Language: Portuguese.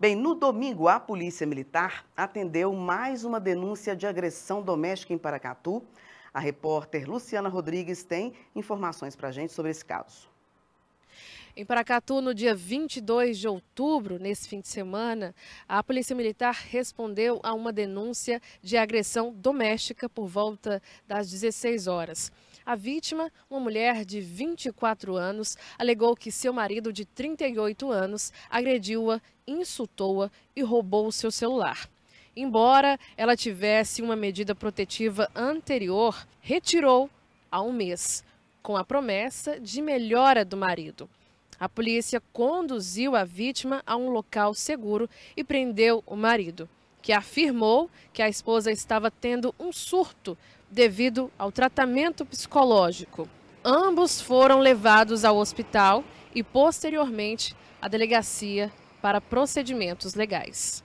Bem, no domingo, a Polícia Militar atendeu mais uma denúncia de agressão doméstica em Paracatu. A repórter Luciana Rodrigues tem informações para a gente sobre esse caso. Em Paracatu, no dia 22 de outubro, nesse fim de semana, a Polícia Militar respondeu a uma denúncia de agressão doméstica por volta das 16 horas. A vítima, uma mulher de 24 anos, alegou que seu marido de 38 anos agrediu-a, insultou-a e roubou o seu celular. Embora ela tivesse uma medida protetiva anterior, retirou há um mês, com a promessa de melhora do marido. A polícia conduziu a vítima a um local seguro e prendeu o marido, que afirmou que a esposa estava tendo um surto devido ao tratamento psicológico. Ambos foram levados ao hospital e, posteriormente, à delegacia para procedimentos legais.